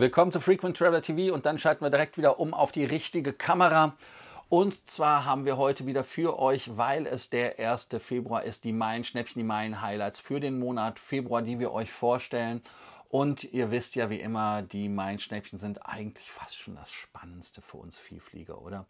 Willkommen zu Frequent Traveler TV und dann schalten wir direkt wieder um auf die richtige Kamera. Und zwar haben wir heute wieder für euch, weil es der 1. Februar ist, die Meilen, Schnäppchen, die Meilen Highlights für den Monat Februar, die wir euch vorstellen. Und ihr wisst ja wie immer, die Main-Schnäppchen sind eigentlich fast schon das Spannendste für uns Vielflieger, oder?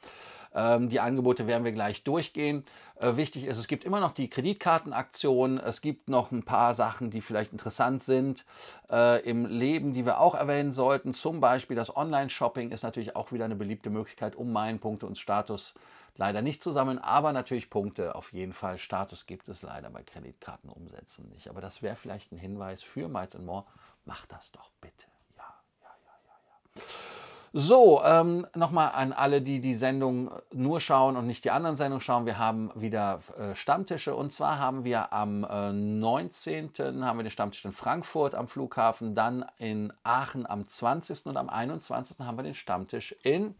Ähm, die Angebote werden wir gleich durchgehen. Äh, wichtig ist, es gibt immer noch die Kreditkartenaktion. Es gibt noch ein paar Sachen, die vielleicht interessant sind äh, im Leben, die wir auch erwähnen sollten. Zum Beispiel das Online-Shopping ist natürlich auch wieder eine beliebte Möglichkeit, um Meilenpunkte und Status zu leider nicht zu sammeln, aber natürlich Punkte auf jeden Fall. Status gibt es leider bei Kreditkartenumsätzen nicht. Aber das wäre vielleicht ein Hinweis für Miles More. Macht das doch bitte. Ja, ja, ja, ja, ja. So, ähm, nochmal an alle, die die Sendung nur schauen und nicht die anderen Sendungen schauen. Wir haben wieder äh, Stammtische und zwar haben wir am äh, 19. haben wir den Stammtisch in Frankfurt am Flughafen, dann in Aachen am 20. und am 21. haben wir den Stammtisch in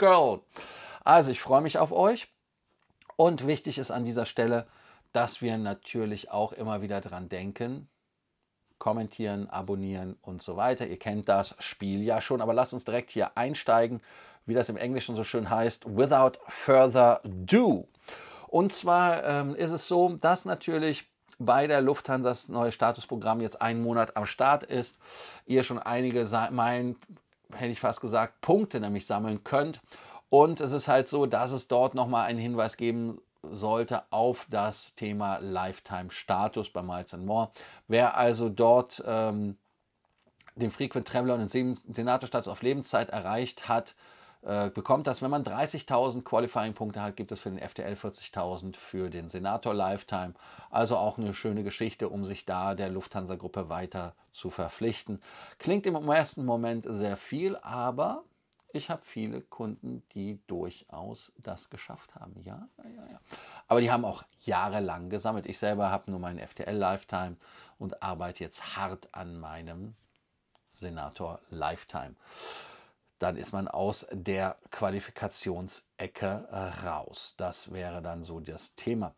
Girl. Also ich freue mich auf euch. Und wichtig ist an dieser Stelle, dass wir natürlich auch immer wieder dran denken, kommentieren, abonnieren und so weiter. Ihr kennt das Spiel ja schon, aber lasst uns direkt hier einsteigen, wie das im Englischen so schön heißt, without further do. Und zwar ähm, ist es so, dass natürlich bei der Lufthansa das neue Statusprogramm jetzt einen Monat am Start ist, ihr schon einige meinen, hätte ich fast gesagt, Punkte nämlich sammeln könnt. Und es ist halt so, dass es dort nochmal einen Hinweis geben sollte auf das Thema Lifetime-Status bei Miles More. Wer also dort ähm, den Frequent Traveler und den Senator-Status auf Lebenszeit erreicht hat, äh, bekommt das, wenn man 30.000 Qualifying-Punkte hat, gibt es für den FTL 40.000 für den Senator Lifetime. Also auch eine schöne Geschichte, um sich da der Lufthansa-Gruppe weiter zu verpflichten. Klingt im ersten Moment sehr viel, aber ich habe viele Kunden, die durchaus das geschafft haben. Ja, ja, ja. Aber die haben auch jahrelang gesammelt. Ich selber habe nur meinen FTL Lifetime und arbeite jetzt hart an meinem Senator Lifetime dann ist man aus der Qualifikationsecke äh, raus. Das wäre dann so das Thema.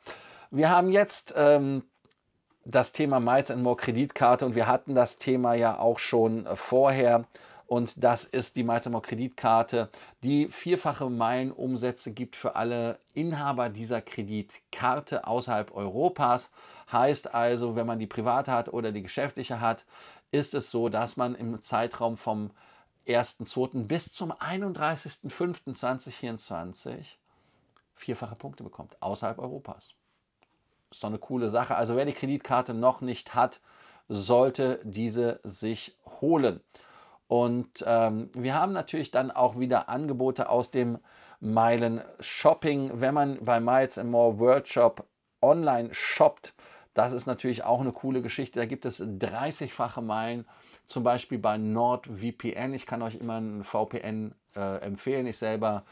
Wir haben jetzt ähm, das Thema Miles and More Kreditkarte und wir hatten das Thema ja auch schon vorher. Und das ist die Miles and More Kreditkarte, die vierfache Meilenumsätze gibt für alle Inhaber dieser Kreditkarte außerhalb Europas. Heißt also, wenn man die private hat oder die geschäftliche hat, ist es so, dass man im Zeitraum vom 1.2. bis zum 31.05.2024 vierfache Punkte bekommt, außerhalb Europas. Ist doch eine coole Sache. Also wer die Kreditkarte noch nicht hat, sollte diese sich holen. Und ähm, wir haben natürlich dann auch wieder Angebote aus dem Meilen Shopping. Wenn man bei Miles and More Workshop online shoppt, das ist natürlich auch eine coole Geschichte. Da gibt es 30-fache Meilen zum Beispiel bei NordVPN. Ich kann euch immer ein VPN äh, empfehlen. Ich selber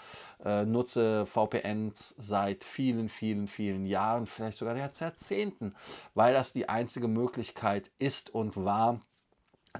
äh, nutze VPNs seit vielen, vielen, vielen Jahren, vielleicht sogar Jahrzehnten, weil das die einzige Möglichkeit ist und war,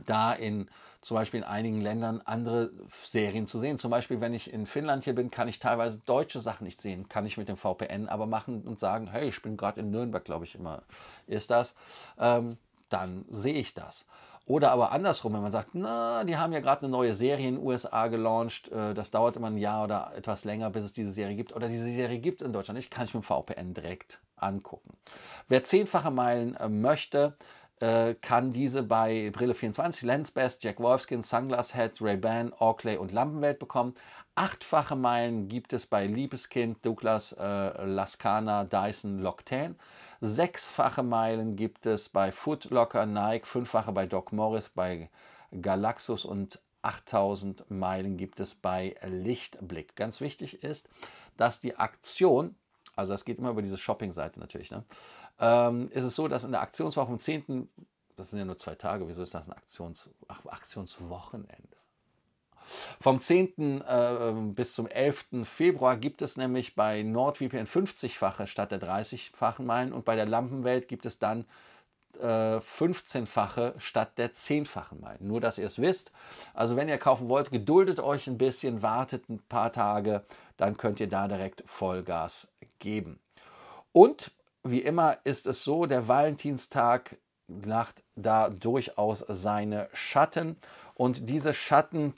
da in zum Beispiel in einigen Ländern andere Serien zu sehen. Zum Beispiel, wenn ich in Finnland hier bin, kann ich teilweise deutsche Sachen nicht sehen, kann ich mit dem VPN aber machen und sagen, hey, ich bin gerade in Nürnberg, glaube ich immer, ist das. Ähm, dann sehe ich das. Oder aber andersrum, wenn man sagt, na, die haben ja gerade eine neue Serie in den USA gelauncht, äh, das dauert immer ein Jahr oder etwas länger, bis es diese Serie gibt. Oder diese Serie gibt es in Deutschland nicht, kann ich mit dem VPN direkt angucken. Wer zehnfache Meilen äh, möchte, äh, kann diese bei Brille 24, Lensbest, Jack Wolfskin, Sunglass Head, Ray-Ban, Orkley und Lampenwelt bekommen. Achtfache Meilen gibt es bei Liebeskind, Douglas, äh, Laskana, Dyson, Loctane. Sechsfache Meilen gibt es bei Footlocker, Nike, fünffache bei Doc Morris, bei Galaxus und 8000 Meilen gibt es bei Lichtblick. Ganz wichtig ist, dass die Aktion, also das geht immer über diese Shopping-Seite natürlich, ne? ähm, ist es so, dass in der Aktionswoche vom 10., das sind ja nur zwei Tage, wieso ist das ein Aktions, Ach, Aktionswochenende? Vom 10. Äh, bis zum 11. Februar gibt es nämlich bei NordVPN 50-fache statt der 30-fachen Meilen und bei der Lampenwelt gibt es dann äh, 15-fache statt der 10-fachen Meilen. Nur, dass ihr es wisst. Also, wenn ihr kaufen wollt, geduldet euch ein bisschen, wartet ein paar Tage, dann könnt ihr da direkt Vollgas geben. Und wie immer ist es so, der Valentinstag lacht da durchaus seine Schatten. Und diese Schatten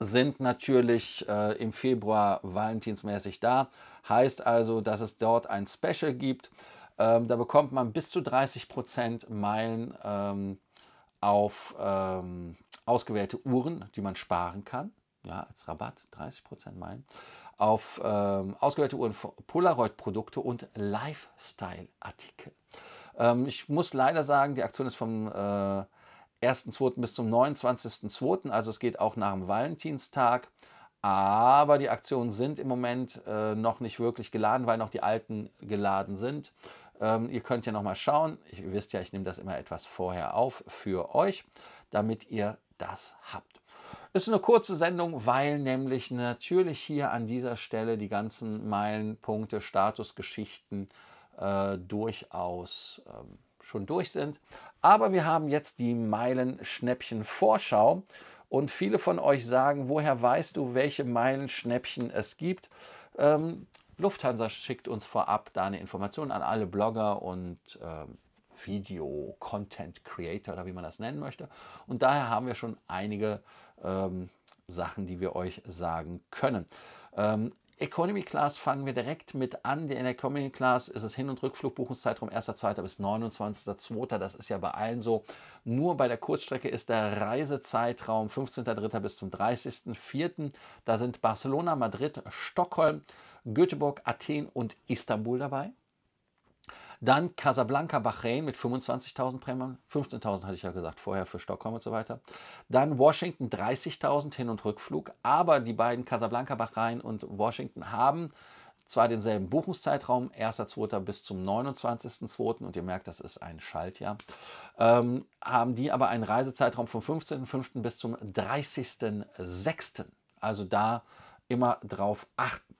sind natürlich äh, im Februar valentinsmäßig da. Heißt also, dass es dort ein Special gibt. Ähm, da bekommt man bis zu 30% Meilen ähm, auf ähm, ausgewählte Uhren, die man sparen kann. Ja, als Rabatt 30% Meilen auf ähm, ausgewählte Uhren, Polaroid-Produkte und Lifestyle-Artikel. Ähm, ich muss leider sagen, die Aktion ist vom äh, 1.2. bis zum 29.2., also es geht auch nach dem Valentinstag. Aber die Aktionen sind im Moment äh, noch nicht wirklich geladen, weil noch die alten geladen sind. Ähm, ihr könnt ja nochmal schauen. Ihr wisst ja, ich nehme das immer etwas vorher auf für euch, damit ihr das habt. Das ist eine kurze Sendung, weil nämlich natürlich hier an dieser Stelle die ganzen Meilenpunkte, Statusgeschichten äh, durchaus ähm, schon durch sind. Aber wir haben jetzt die Meilenschnäppchen-Vorschau. Und viele von euch sagen, woher weißt du, welche Meilenschnäppchen es gibt? Ähm, Lufthansa schickt uns vorab da eine Information an alle Blogger und ähm, Video, Content Creator oder wie man das nennen möchte. Und daher haben wir schon einige ähm, Sachen, die wir euch sagen können. Ähm, Economy Class fangen wir direkt mit an. In der Economy Class ist es Hin- und Rückflug, Buchungszeitraum 1.2. bis 29.2. Das ist ja bei allen so. Nur bei der Kurzstrecke ist der Reisezeitraum 15.3. bis zum 30.4. Da sind Barcelona, Madrid, Stockholm, Göteborg, Athen und Istanbul dabei. Dann Casablanca, Bahrain mit 25.000 Prämien, 15.000 hatte ich ja gesagt vorher für Stockholm und so weiter. Dann Washington 30.000 Hin- und Rückflug, aber die beiden Casablanca, Bahrain und Washington haben zwar denselben Buchungszeitraum, 1.2. bis zum 29.2. und ihr merkt, das ist ein Schaltjahr, ähm, haben die aber einen Reisezeitraum vom 15.5. bis zum 30.6. Also da immer drauf achten.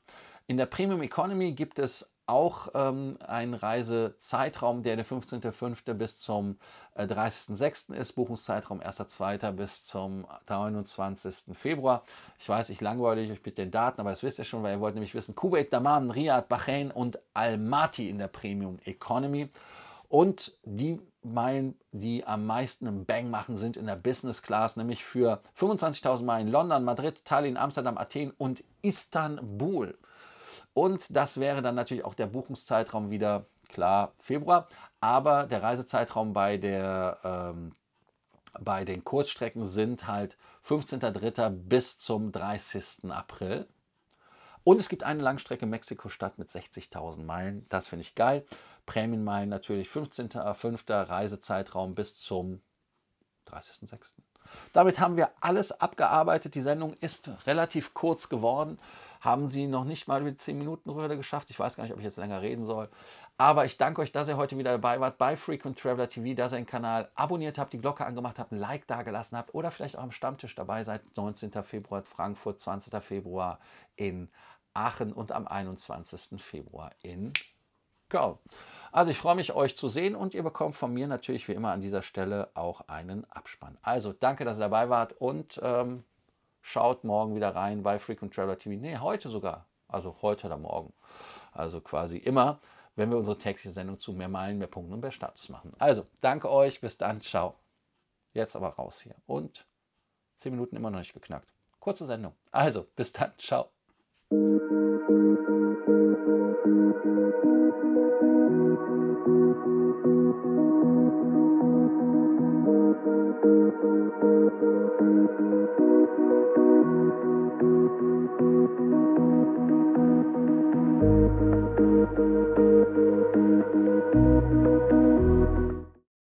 In der Premium Economy gibt es auch ähm, ein Reisezeitraum, der der 15.05. bis zum 30.06. Äh, ist, Buchungszeitraum 1.02. bis zum 29. Februar. Ich weiß, ich langweile euch mit den Daten, aber das wisst ihr schon, weil ihr wollt nämlich wissen, Kuwait, Daman, Riyadh, Bahrain und Almaty in der Premium Economy. Und die Meilen, die am meisten im Bang machen, sind in der Business Class, nämlich für 25.000 Meilen London, Madrid, Tallinn, Amsterdam, Athen und Istanbul. Und das wäre dann natürlich auch der Buchungszeitraum wieder, klar, Februar. Aber der Reisezeitraum bei, der, ähm, bei den Kurzstrecken sind halt 15.03. bis zum 30. April. Und es gibt eine Langstrecke Mexiko-Stadt mit 60.000 Meilen. Das finde ich geil. Prämienmeilen natürlich 15.05. Reisezeitraum bis zum 30.06. Damit haben wir alles abgearbeitet. Die Sendung ist relativ kurz geworden. Haben Sie noch nicht mal die 10-Minuten-Röhre geschafft? Ich weiß gar nicht, ob ich jetzt länger reden soll. Aber ich danke euch, dass ihr heute wieder dabei wart bei Frequent Traveler TV, dass ihr den Kanal abonniert habt, die Glocke angemacht habt, ein Like dagelassen habt oder vielleicht auch am Stammtisch dabei seid. 19. Februar Frankfurt, 20. Februar in Aachen und am 21. Februar in Genau. Also ich freue mich, euch zu sehen und ihr bekommt von mir natürlich wie immer an dieser Stelle auch einen Abspann. Also danke, dass ihr dabei wart und ähm, schaut morgen wieder rein bei Frequent Traveler TV. Nee, heute sogar. Also heute oder morgen. Also quasi immer, wenn wir unsere tägliche Sendung zu mehr Meilen, mehr Punkten und mehr Status machen. Also danke euch, bis dann, ciao. Jetzt aber raus hier. Und 10 Minuten immer noch nicht geknackt. Kurze Sendung. Also bis dann, ciao.